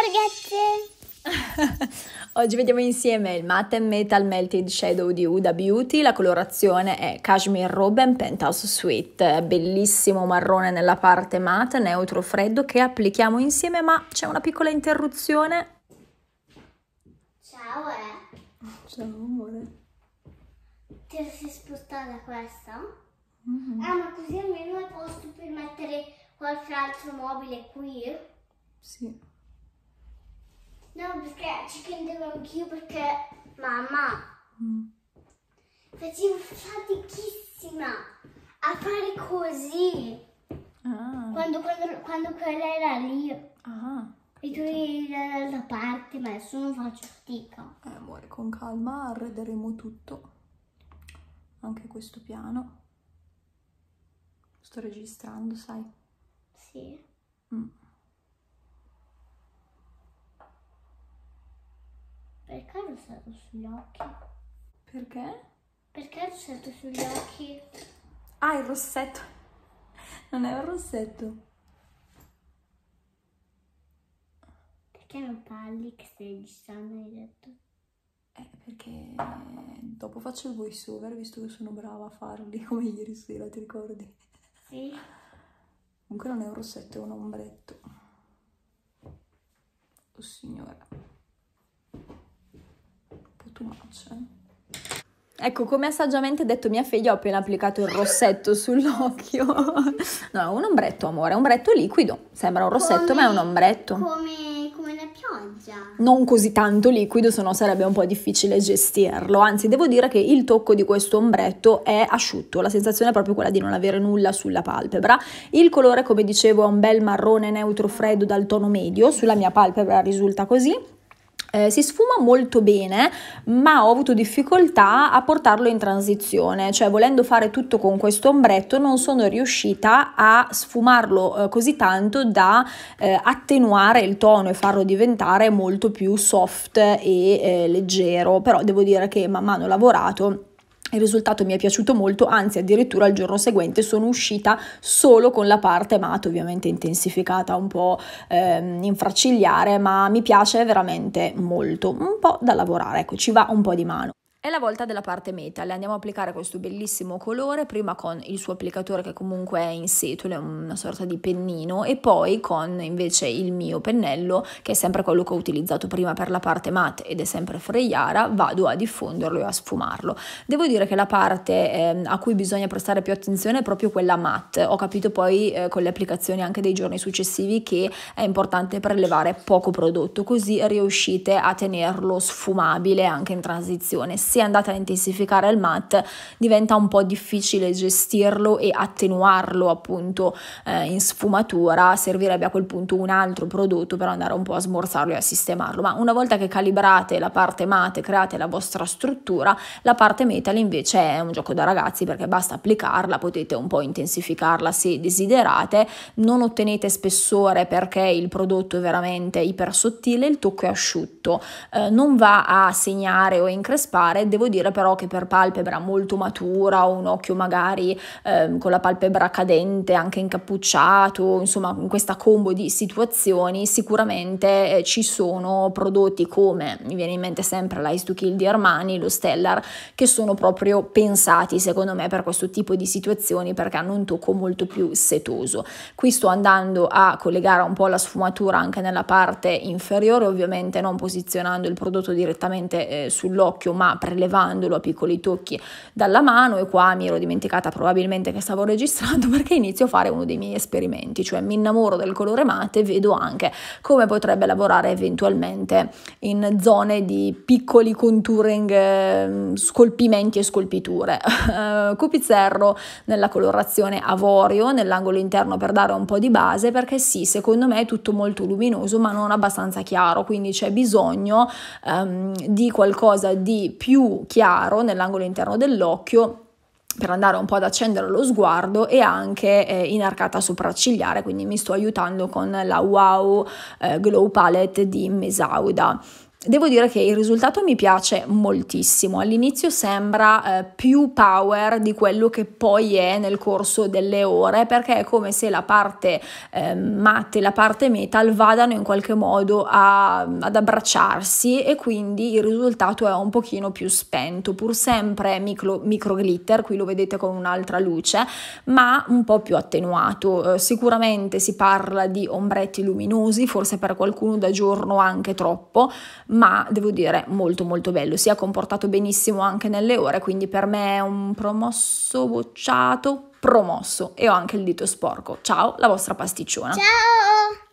Ciao ragazze! Oggi vediamo insieme il Matte Metal Melted Shadow di Huda Beauty, la colorazione è Cashmere Robin Penthouse Sweet, bellissimo marrone nella parte matte, neutro freddo che applichiamo insieme ma c'è una piccola interruzione. Ciao eh! Ciao amore! Ti sei spostata questa? Mm -hmm. Ah ma così almeno è posto per mettere qualche altro mobile qui? Sì perché ci credevo anch'io perché mamma mm. facevo fatichissima a fare così. Ah. Quando, quando, quando, quella era lì. Ah. E tu eri dall'altra parte, ma adesso non faccio fatica. Eh, amore, con calma arrederemo tutto. Anche questo piano. Sto registrando, sai? Sì. Mm. Perché ho rosato sugli occhi? Perché? Perché ho rossetto sugli occhi? Ah, il rossetto. Non è un rossetto. Perché non parli che stai registrando, hai detto? Eh, perché dopo faccio il voice over, visto che sono brava a farli, come ieri sera, ti ricordi? Sì. Comunque non è un rossetto, è un ombretto. Oh signora too much. Ecco, come assaggiamente detto mia figlia, ho appena applicato il rossetto sull'occhio. no, è un ombretto, amore, è un ombretto liquido. Sembra un rossetto, come, ma è un ombretto. Come, come, la pioggia. Non così tanto liquido, sennò sarebbe un po' difficile gestirlo. Anzi, devo dire che il tocco di questo ombretto è asciutto. La sensazione è proprio quella di non avere nulla sulla palpebra. Il colore, come dicevo, è un bel marrone neutro freddo dal tono medio. Sulla mia palpebra risulta così eh, si sfuma molto bene, ma ho avuto difficoltà a portarlo in transizione, cioè volendo fare tutto con questo ombretto non sono riuscita a sfumarlo eh, così tanto da eh, attenuare il tono e farlo diventare molto più soft e eh, leggero, però devo dire che man mano lavorato il risultato mi è piaciuto molto, anzi addirittura il giorno seguente sono uscita solo con la parte matte, ovviamente intensificata un po' ehm, infracigliare, ma mi piace veramente molto, un po' da lavorare, ecco, ci va un po' di mano. È la volta della parte metal, andiamo a applicare questo bellissimo colore prima con il suo applicatore che comunque è in setole, una sorta di pennino e poi con invece il mio pennello che è sempre quello che ho utilizzato prima per la parte matte ed è sempre Freiara, vado a diffonderlo e a sfumarlo. Devo dire che la parte eh, a cui bisogna prestare più attenzione è proprio quella matte, ho capito poi eh, con le applicazioni anche dei giorni successivi che è importante prelevare poco prodotto così riuscite a tenerlo sfumabile anche in transizione si è andata a intensificare il MAT diventa un po' difficile gestirlo e attenuarlo appunto eh, in sfumatura, servirebbe a quel punto un altro prodotto per andare un po' a smorzarlo e a sistemarlo, ma una volta che calibrate la parte MAT create la vostra struttura, la parte metal invece è un gioco da ragazzi perché basta applicarla, potete un po' intensificarla se desiderate, non ottenete spessore perché il prodotto è veramente ipersottile, il tocco è asciutto, eh, non va a segnare o increspare particolare, devo dire però che per palpebra molto matura o un occhio magari eh, con la palpebra cadente, anche incappucciato, insomma in questa combo di situazioni sicuramente eh, ci sono prodotti come, mi viene in mente sempre l'Ice to Kill di Armani, lo Stellar, che sono proprio pensati secondo me per questo tipo di situazioni perché hanno un tocco molto più setoso. Qui sto andando a collegare un po' la sfumatura anche nella parte inferiore, ovviamente non posizionando il prodotto direttamente eh, sull'occhio ma prendendo levandolo a piccoli tocchi dalla mano e qua mi ero dimenticata probabilmente che stavo registrando perché inizio a fare uno dei miei esperimenti, cioè mi innamoro del colore mate e vedo anche come potrebbe lavorare eventualmente in zone di piccoli contouring, ehm, scolpimenti e scolpiture. Cupizzerro nella colorazione avorio nell'angolo interno per dare un po' di base perché sì, secondo me è tutto molto luminoso ma non abbastanza chiaro, quindi c'è bisogno um, di qualcosa di più più chiaro nell'angolo interno dell'occhio per andare un po' ad accendere lo sguardo e anche eh, in arcata sopraccigliare, quindi mi sto aiutando con la Wow eh, Glow Palette di Mesauda. Devo dire che il risultato mi piace moltissimo, all'inizio sembra eh, più power di quello che poi è nel corso delle ore perché è come se la parte eh, matte e la parte metal vadano in qualche modo a, ad abbracciarsi e quindi il risultato è un pochino più spento, pur sempre micro, micro glitter, qui lo vedete con un'altra luce, ma un po' più attenuato. Eh, sicuramente si parla di ombretti luminosi, forse per qualcuno da giorno anche troppo ma devo dire molto molto bello, si è comportato benissimo anche nelle ore, quindi per me è un promosso bocciato, promosso e ho anche il dito sporco. Ciao, la vostra pasticciona. Ciao!